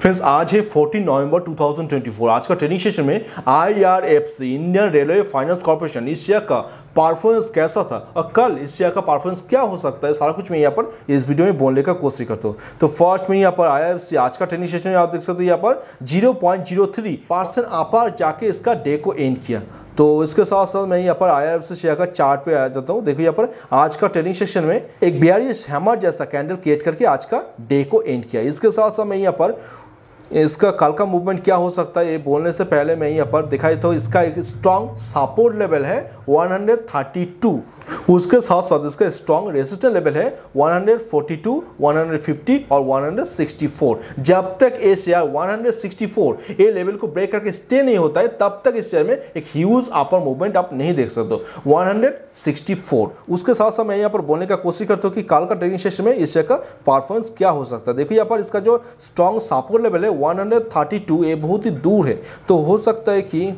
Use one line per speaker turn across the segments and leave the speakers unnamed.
friends आज है 14 नवंबर 2024 आज का ट्रेनिंग सेशन में IRFC Indian railway finance corporation एशिया का परफॉर्मेंस कैसा था और कल एशिया का परफॉर्मेंस क्या हो सकता है सारा कुछ मैं यहाँ पर इस वीडियो में बोलने का कोशिश करता हूँ तो फर्स्ट में यहाँ पर आईआरएफसी आज का ट्रेनिंग सेशन में आप देख सकते हो यहाँ पर जीरो परसेंट अपार जाके इसका डे को एंड किया तो इसके साथ साथ मैं यहाँ पर आई शेयर का चार्ट पे आ जाता हूँ देखो यहाँ पर आज का ट्रेनिंग सेशन में एक बिहारी हैमर जैसा कैंडल क्रिएट करके आज का डे को एंड किया इसके साथ साथ मैं यहाँ पर इसका कल का मूवमेंट क्या हो सकता है ये बोलने से पहले मैं यहाँ पर दिखाई तो इसका एक स्ट्रॉन्ग सपोर्ट लेवल है 132 उसके साथ साथ इसका स्ट्रॉन्ग रेजिस्टेंस लेवल है 142, 150 और 164 जब तक ये शेयर 164 ये लेवल को ब्रेक करके स्टे नहीं होता है तब तक इस शेयर में एक ह्यूज अपर मूवमेंट आप नहीं देख सकते वन उसके साथ साथ मैं यहाँ पर बोलने का कोशिश करता हूँ कि कल का ट्रेडिंग सेशन में इस शेयर का परफॉर्मेंस क्या हो सकता है देखो यहाँ पर इसका जो स्ट्रॉन्ग सपोर्ट लेवल है 132 ये बहुत ही दूर है तो हो सकता है कि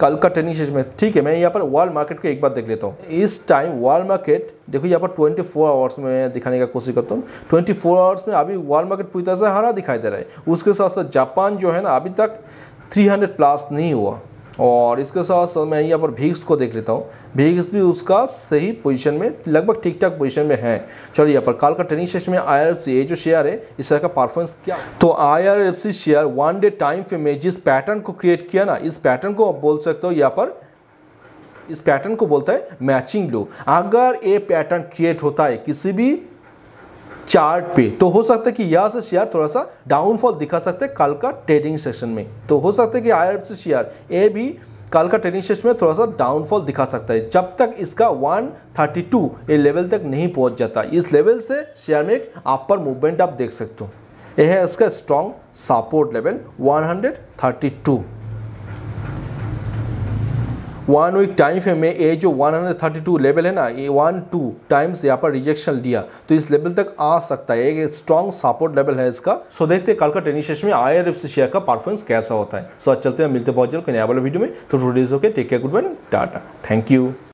कल का ट्रेनिंग सेशन में ठीक है मैं यहाँ पर वर्ल्ड मार्केट को एक बार देख लेता हूँ इस टाइम वर्ल्ड मार्केट देखो यहाँ पर 24 फोर आवर्स में दिखाने का कोशिश करता हूँ 24 फोर आवर्स में अभी वर्ल्ड मार्केट पूरी तरह से हरा दिखाई दे रहा है उसके साथ साथ जापान जो है ना अभी तक 300 प्लस नहीं हुआ और इसके साथ साथ मैं यहाँ पर भीग्स को देख लेता हूँ भीग्स भी उसका सही पोजीशन में लगभग ठीक ठाक पोजीशन में है चलो यहाँ पर काल का ट्रेनिंग सेशन में आई ये जो शेयर है इस तरह का परफॉर्मेंस क्या तो I share one day time frame में जिस पैटर्न को क्रिएट किया ना इस पैटर्न को आप बोल सकते हो यहाँ पर इस पैटर्न को बोलता है मैचिंग लो अगर ये पैटर्न क्रिएट होता है किसी भी चार्ट पे तो हो सकता है कि यहाँ से शेयर थोड़ा सा डाउनफॉल दिखा सकते हैं कल का ट्रेडिंग सेशन में तो हो सकता है कि आई शेयर ए भी कल का ट्रेडिंग सेशन में थोड़ा सा डाउनफॉल दिखा सकता है जब तक इसका 132 ये लेवल तक नहीं पहुंच जाता इस लेवल से शेयर में एक अपर मूवमेंट आप देख सकते हो यह है इसका strong support level one one week time frame में ये जो 132 लेवल है ना ये वन टू टाइम्स यहाँ पर रिजेक्शन लिया तो इस लेवल तक आ सकता है एक स्ट्रॉन्ग सपोर्ट लेवल है इसका सो देखते कल का ट्रेनिंग सेशन में आई आर शेयर का परफॉर्मेंस कैसा होता है सो आज चलते हैं मिलते पहुंचे नया वाले वीडियो में तो two days okay take care good bye tata thank you